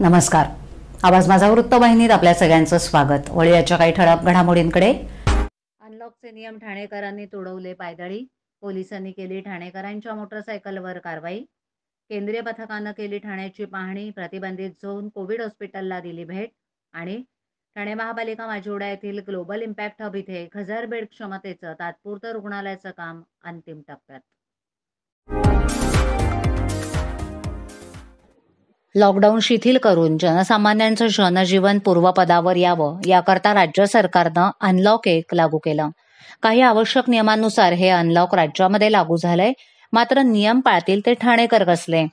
नमस्कार आवाज माझा वृत्तवाहिनीत आपल्या सगळ्यांचं स्वागत वळूयाच्या काही ठळक घडामोडींकडे अनलॉकचे नियम ठाणेकरांनी तुडवले पायदळी पोलिसांनी केली ठाणेकरांच्या मोटरसायकलवर कारवाई केंद्रीय पथकानं केली ठाण्याची पाहणी प्रतिबंधित झोन कोविड हॉस्पिटलला दिली भेट आणि ठाणे महापालिका माजिवडा येथील ग्लोबल इम्पॅक्ट हब इथे हजार बेड क्षमतेचं तात्पुरतं रुग्णालयाचं काम अंतिम टप्प्यात लॉकडाऊन शिथिल करून जनसामान्यांचं जनजीवन पूर्वपदावर यावं याकरता राज्य सरकारनं अनलॉक एक लागू केलं काही आवश्यक नियमांनुसार हे अनलॉक राज्यामध्ये लागू झालंय मात्र नियम पाळतील ते ठाणेकर कसले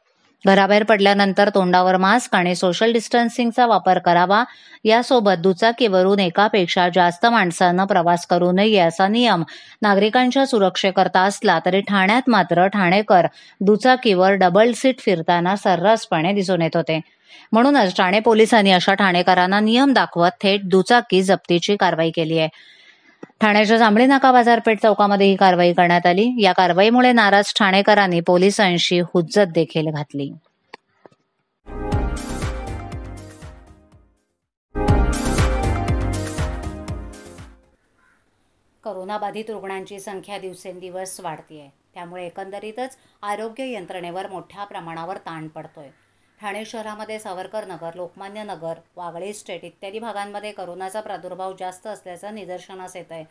घराबाहेर पडल्यानंतर तोंडावर मास्क आणि सोशल डिस्टन्सिंगचा वापर करावा यासोबत दुचाकीवरून एकापेक्षा जास्त माणसांना प्रवास करू नये असा नियम नागरिकांच्या सुरक्षेकरता असला तरी ठाण्यात मात्र ठाणेकर दुचाकीवर डबल सीट फिरताना सर्रासपणे दिसून येत होते म्हणूनच ठाणे पोलिसांनी अशा ठाणेकरांना नियम दाखवत थेट दुचाकी जप्तीची कारवाई केली आहे ठाण्याच्या जांभळी नाका बाजारपेठ चौकामध्ये ही कारवाई करण्यात आली या कारवाईमुळे नाराज ठाणेकरांनी पोलिसांशी हुज्जत देखील घातली कोरोनाबाधित रुग्णांची संख्या दिवसेंदिवस वाढतीये त्यामुळे एकंदरीतच आरोग्य यंत्रणेवर मोठ्या प्रमाणावर ताण पडतोय ठाणे शहरामध्ये सावरकर नगर लोकमान्य नगर वागळे स्टेट इत्यादी भागांमध्ये करोनाचा प्रादुर्भाव जास्त असल्याचं निदर्शनास येत आहे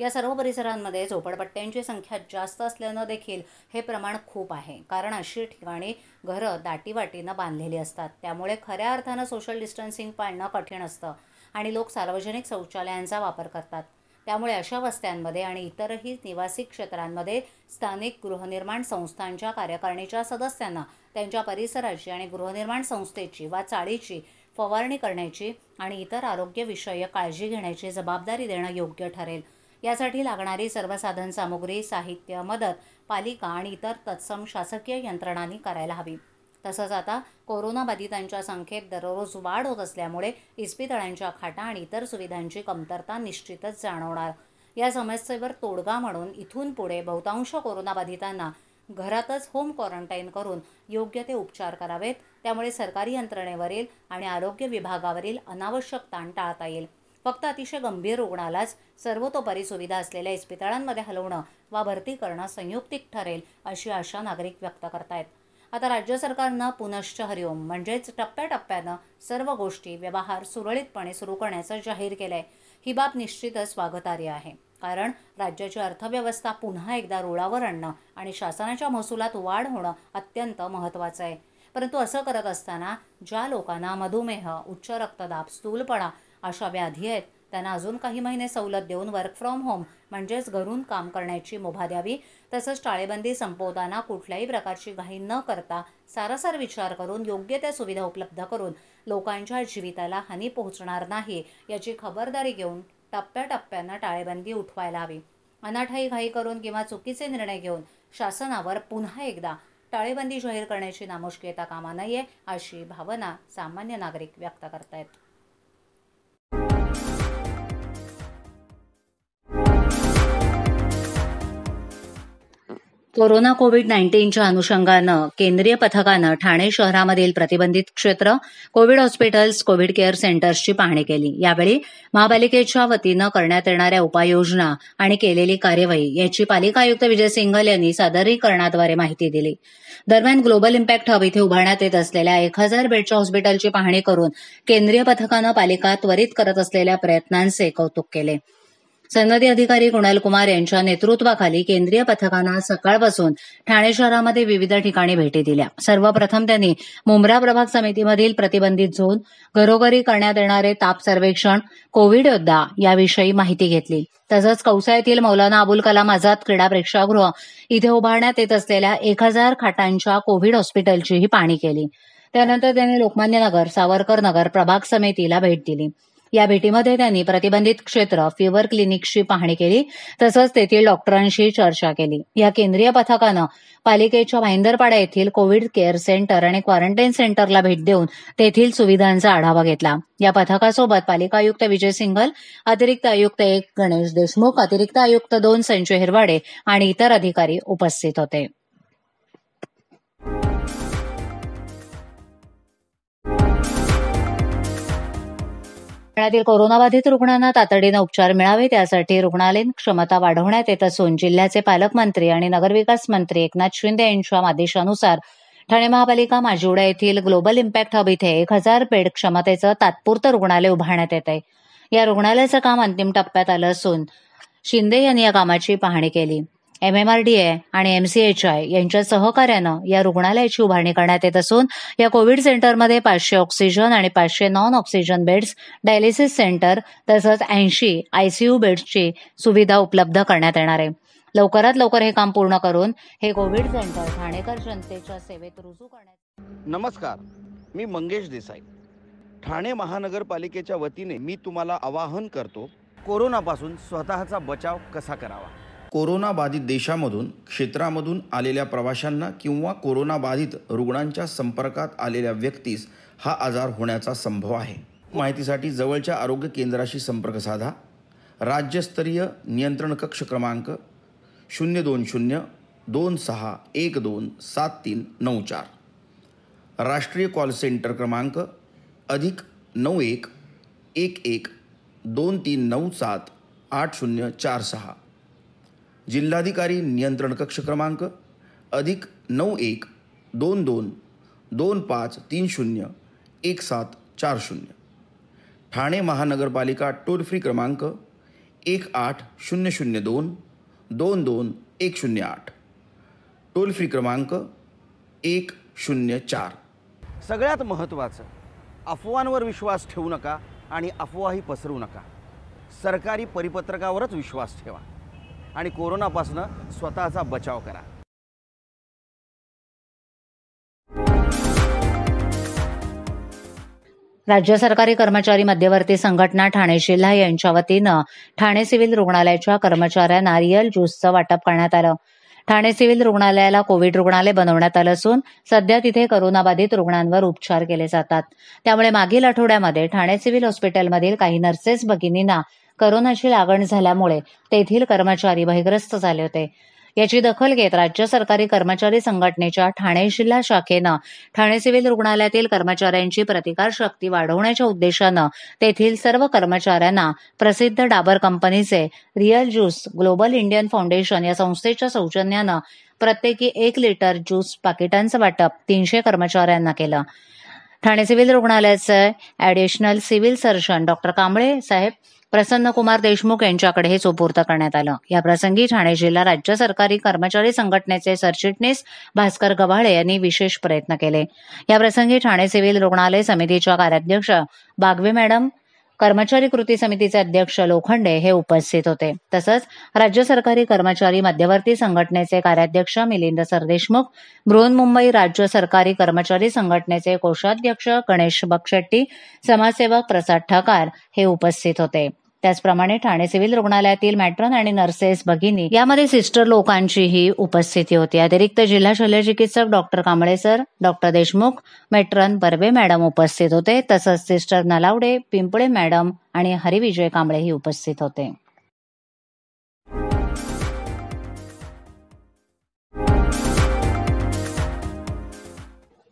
या सर्व परिसरांमध्ये झोपडपट्ट्यांची संख्या जास्त असल्यानं देखील हे प्रमाण खूप आहे कारण अशी ठिकाणी घरं दाटीवाटीनं बांधलेली असतात त्यामुळे खऱ्या अर्थानं सोशल डिस्टन्सिंग पाळणं कठीण असतं आणि लोक सार्वजनिक शौचालयांचा वापर करतात त्यामुळे अशा वस्त्यांमध्ये आणि इतरही निवासी क्षेत्रांमध्ये स्थानिक गृहनिर्माण संस्थांच्या कार्यकारिणीच्या सदस्यांना त्यांच्या परिसराची आणि गृहनिर्माण संस्थेची वा चाळीची फवारणी करण्याची आणि इतर आरोग्यविषयक काळजी घेण्याची जबाबदारी देणं योग्य ठरेल यासाठी लागणारी सर्वसाधन सामुग्री साहित्य मदत पालिका आणि इतर तत्सम शासकीय यंत्रणांनी करायला हवी तसंच आता कोरोनाबाधितांच्या संख्येत दररोज वाढ होत असल्यामुळे इस्पितळांच्या खाटा आणि इतर सुविधांची कमतरता निश्चितच जाणवणार या समस्येवर तोडगा म्हणून इथून पुढे बहुतांश कोरोनाबाधितांना घरातच होम क्वारंटाईन करून योग्य ते उपचार करावेत त्यामुळे सरकारी यंत्रणेवरील आणि आरोग्य विभागावरील अनावश्यक ताण टाळता येईल फक्त अतिशय गंभीर रुग्णालाच सर्वतोपरी सुविधा असलेल्या इस्पितळांमध्ये हलवणं वा भरती करणं संयुक्तिक ठरेल अशी आशा नागरिक व्यक्त करतायत आता राज्य सरकारनं पुनश्च हरिओम म्हणजेच टप्प्याटप्प्यानं सर्व गोष्टी व्यवहार सुरळीतपणे सुरू करण्याचं जाहीर केलं आहे ही बाब निश्चितच स्वागतार्ह आहे कारण राज्याची अर्थव्यवस्था पुन्हा एकदा रुळावर आणणं आणि शासनाच्या महसुलात वाढ होणं अत्यंत महत्त्वाचं आहे परंतु असं करत असताना ज्या लोकांना मधुमेह उच्च रक्तदाब स्थूलपणा अशा व्याधी आहेत त्यांना अजून काही महिने सवलत देऊन वर्क फ्रॉम होम म्हणजेच घरून काम करण्याची मुभा द्यावी तसंच टाळेबंदी संपवताना कुठल्याही प्रकारची घाई न करता सारासार विचार करून योग्य त्या सुविधा उपलब्ध करून लोकांच्या जीविताला हानी पोहोचणार नाही याची खबरदारी घेऊन टप्प्याटप्प्यानं टाळेबंदी उठवायला हवी अनाठाई घाई करून किंवा चुकीचे निर्णय घेऊन शासनावर पुन्हा एकदा टाळेबंदी जाहीर करण्याची नामुष्की येता कामा नये अशी भावना सामान्य नागरिक व्यक्त करतायत कोरोना कोविड नाईन्टीनच्या अनुषंगानं केंद्रीय पथकानं ठाणे शहरामधील प्रतिबंधित क्षेत्र कोविड हॉस्पिटल्स कोविड केअर सेंटर्सची पाहणी केली यावेळी महापालिकेच्या वतीनं करण्यात येणाऱ्या उपाययोजना आणि केलेली कार्यवाही याची पालिका आयुक्त विजय सिंघल यांनी सादरीकरणाद्वारे माहिती दिली दरम्यान ग्लोबल इम्पॅक्ट हब इथे उभारण्यात येत असलेल्या एक हजार बेडच्या हॉस्पिटलची पाहणी करून केंद्रीय पथकानं पालिका त्वरित करत असलेल्या प्रयत्नांचे कौतुक केले सनदी अधिकारी कुणाल कुमार यांच्या नेतृत्वाखाली केंद्रीय पथकानं आज सकाळपासून ठाणे शहरामध्ये विविध ठिकाणी भेटी दिल्या सर्वप्रथम त्यांनी मुंब्रा प्रभाग समितीमधील प्रतिबंधित झोन घरोघरी करण्यात येणारे ताप सर्वेक्षण कोविड योद्धा याविषयी माहिती घेतली तसंच कौसा येथील मौलाना अबुल कलाम आझाद क्रीडा प्रेक्षागृह इथे उभारण्यात येत असलेल्या एक हजार खाटांच्या कोविड हॉस्पिटलचीही पाहणी केली त्यानंतर त्यांनी लोकमान्य नगर सावरकर नगर प्रभाग समितीला भेट दिली या भेटीमध्ये त्यांनी प्रतिबंधित क्षेत्र फिवर क्लिनिकची पाहणी केली तसंच तेथील डॉक्टरांशी चर्चा केली या केंद्रीय पथकानं पालिकेच्या भाईंदरपाडा येथील कोविड केअर सेंटर आणि क्वारंटाईन सेंटरला भेट देऊन तेथील सुविधांचा आढावा घेतला या पथकासोबत पालिका आयुक्त विजय सिंघल अतिरिक्त आयुक्त एक गणेश देशमुख अतिरिक्त आयुक्त दोन संजय हिरवाडे आणि इतर अधिकारी उपस्थित होते पुण्यातील कोरोनाबाधित रुग्णांना तातडीनं उपचार मिळावेत यासाठी रुग्णालयीन क्षमता वाढवण्यात येत असून जिल्ह्याचे पालकमंत्री आणि नगरविकास मंत्री एकनाथ शिंदे यांच्या आदेशानुसार ठाणे महापालिका माजिवडा येथील ग्लोबल इम्पॅक्ट हब इथे एक हजार बेड क्षमतेचं तात्पुरतं रुग्णालय उभारण्यात येत आहे या रुग्णालयाचं काम अंतिम टप्प्यात आलं असून शिंदे यांनी या कामाची पाहणी केली एमएमआरडीए आणि एमसीएचआय यांच्या सहकार्यानं या रुग्णालयाची उभारणी करण्यात येत असून या कोविड सेंटरमध्ये पाचशे ऑक्सिजन आणि पाचशे non oxygen beds dialysis centre तसंच ऐंशी आयसीयू बेड्सची सुविधा उपलब्ध करण्यात येणार आहे लवकरात लवकर हे काम पूर्ण करून हे कोविड सेंटर ठाणेकर जनतेच्या सेवेत रुजू करण्यात नमस्कार मी मंगेश देसाई ठाणे महानगरपालिकेच्या वतीने मी तुम्हाला आवाहन करतो कोरोनापासून स्वतःचा बचाव कसा करावा कोरोनाबाधित देशामधून क्षेत्रामधून आलेल्या प्रवाशांना किंवा कोरोनाबाधित रुग्णांच्या संपर्कात आलेल्या व्यक्तीस हा आजार होण्याचा संभव आहे माहितीसाठी जवळच्या आरोग्य केंद्राशी संपर्क साधा राज्यस्तरीय नियंत्रण कक्ष क्रमांक शून्य दोन शून्य दोन सहा एक दोन सात तीन नऊ चार राष्ट्रीय कॉल सेंटर क्रमांक अधिक नऊ एक एक एक दोन तीन नऊ सात आठ शून्य चार सहा जिल्हाधिकारी नियंत्रण कक्ष क्रमांक अधिक नऊ एक दोन दोन दोन पाच तीन शून्य एक सात चार शून्य ठाणे महानगरपालिका टोल फ्री क्रमांक एक आठ शून्य शून्य दोन दोन दोन एक शून्य आठ टोल फ्री क्रमांक एक शून्य चार सगळ्यात महत्त्वाचं अफवांवर विश्वास ठेवू नका आणि अफवाही पसरू नका सरकारी परिपत्रकावरच विश्वास ठेवा आणि कोरोनापासून स्वतःचा बचाव करा राज्य सरकारी कर्मचारी मध्यवर्ती संघटना ठाणे जिल्हा यांच्या वतीनं ठाणे सिव्हिल रुग्णालयाच्या कर्मचाऱ्यांना रिअल ज्यूसचं वाटप करण्यात आलं ठाणे सिव्हिल रुग्णालयाला कोविड रुग्णालय बनवण्यात आलं असून सध्या तिथे करोनाबाधित रुग्णांवर उपचार केले जातात त्यामुळे मागील आठवड्यामध्ये ठाणे सिव्हिल हॉस्पिटलमधील काही नर्सेस भगिनींना करोनाची लागण झाल्यामुळे तेथील कर्मचारी भयग्रस्त झाले होते याची दखल घेत राज्य सरकारी कर्मचारी संघटनेच्या ठाणे जिल्हा शाखेनं ठाणे सिव्हिल रुग्णालयातील कर्मचाऱ्यांची प्रतिकारशक्ती वाढवण्याच्या उद्देशानं तेथील सर्व कर्मचाऱ्यांना प्रसिद्ध डाबर कंपनीचे Real juice global Indian foundation या संस्थेच्या सौजन्यानं प्रत्येकी एक लिटर ज्यूस पाकिटांचं वाटप तीनशे कर्मचाऱ्यांना केलं ठाणे सिव्हिल रुग्णालयाचे additional civil surgeon doctor Kamble साहेब प्रसन्नकुमार देशमुख यांच्याकडे हे सोपूर्त करण्यात आलं याप्रसंगी ठाणे जिल्हा राज्य सरकारी कर्मचारी संघटनेचे सरचिटणीस भास्कर गव्हाळे यांनी विशेष प्रयत्न केले याप्रसंगी ठाणे सिव्हिल रुग्णालय समितीच्या कार्याध्यक्ष बागवे मॅडम कर्मचारी कृती समितीचे अध्यक्ष लोखंडे हे उपस्थित होते तसंच राज्य सरकारी कर्मचारी मध्यवर्ती संघटनेचे कार्याध्यक्ष मिलिंद सरदेशमुख बृहन्मुंबई राज्य सरकारी कर्मचारी संघटनेचे कोषाध्यक्ष गणेश बक्षेट्टी समाजसेवक प्रसाद ठाकार हे उपस्थित होते त्याचप्रमाणे ठाणे सिव्हिल रुग्णालयातील मॅट्रन आणि नर्सेस भगिनी यामध्ये सिस्टर लोकांचीही उपस्थिती होती अतिरिक्त जिल्हा शल्य चिकित्सक doctor Kamble sir doctor Deshmukh matron Barve madam उपस्थित होते तसंच सिस्टर नलावडे पिंपळे मॅडम आणि हरिविजय कांबळेही उपस्थित होते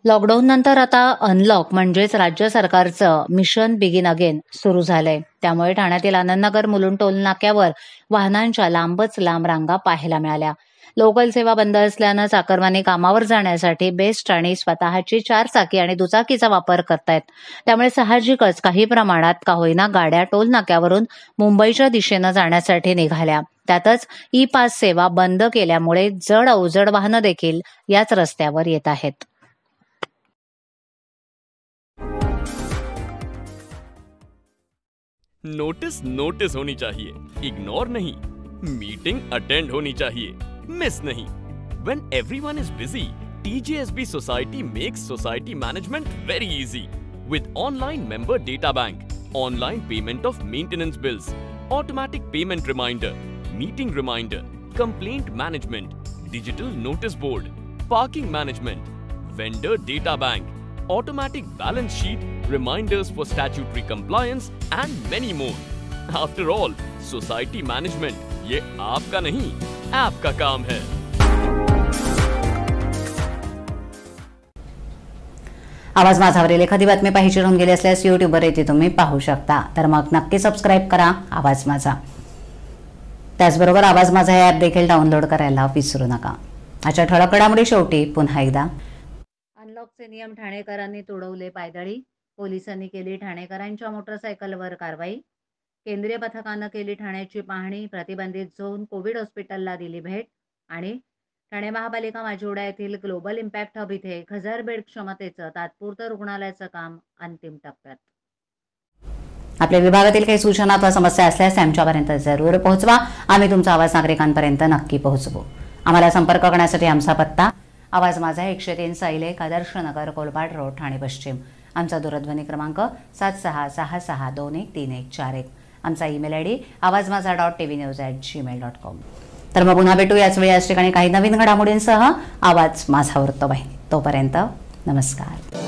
लॉकडाऊन नंतर आता अनलॉक म्हणजेच राज्य सरकारचं मिशन बिगिन अगेन सुरू झालंय त्यामुळे ठाण्यातील आनंदनगर मुलुंड टोल नाक्यावर वाहनांच्या लांबच लांब रांगा पाहायला मिळाल्या लोकल सेवा बंद असल्यानं चाकरमानी कामावर जाण्यासाठी बेस्ट आणि स्वतःची चार चाकी आणि दुचाकीचा वापर करतायत त्यामुळे साहजिकच काही प्रमाणात का होईना गाड्या टोल नाक्यावरून मुंबईच्या दिशेनं जाण्यासाठी निघाल्या त्यातच ई पास सेवा बंद केल्यामुळे जड अवजड वाहनं देखील याच रस्त्यावर येत आहेत नोटिस नोटिस होनी चाहिए इग्नोर नहीं मीटिंग अटेंड होनी चाहिए मिस नहीं when everyone is busy TGSB society makes society management very easy with online member data bank online payment of maintenance bills automatic payment reminder meeting reminder complaint management digital notice board parking management vendor data bank automatic balance sheet, reminders for statutory compliance, and many more. After all, society management ये आपका नहीं आपका काम है आवाज माझावरील एखादी बातमी पाहिजे राहून गेली असल्यास युट्यूबवर येथे तुम्ही पाहू शकता तर मग नक्की सबस्क्राईब करा आवाज माझा त्याचबरोबर आवाज माझा हे ॲप देखील डाउनलोड करायला विसरू नका अशा ठळक शेवटी पुन्हा एकदा अनलॉकचे नियम ठाणेकरांनी तुडवले पायदळी पोलिसांनी केली ठाणेकरांच्या मोटरसायकलवर कारवाई केंद्रीय पथकानं केली ठाण्याची पाहणी प्रतिबंधित झोन कोविड हॉस्पिटलला दिली भेट आणि ठाणे महापालिका माजिवडा येथील ग्लोबल इम्पॅक्ट हब इथे हजार बेड क्षमतेचं तात्पुरतं रुग्णालयाचं काम अंतिम टप्प्यात आपल्या विभागातील काही सूचना अथवा समस्या असल्यास आमच्यापर्यंत जरूर पोहोचवा आम्ही तुमचा आवाज नागरिकांपर्यंत नक्की पोहोचवू आम्हाला संपर्क करण्यासाठी आमचा पत्ता आवाज माझा एकशे तीन साईले आदर्श नगर कोलबाड रोड ठाणे पश्चिम आमचा दूरध्वनी क्रमांक सात सहा सहा सहा दोन एक तीन एक चार एक आमचा email I D Awaaz Maza dot T V news at Gmail dot com तर मग पुन्हा भेटू याच वेळी याच ठिकाणी काही नवीन घडामोडींसह आवाज माझा वृत्तवाहिनी तोपर्यंत नमस्कार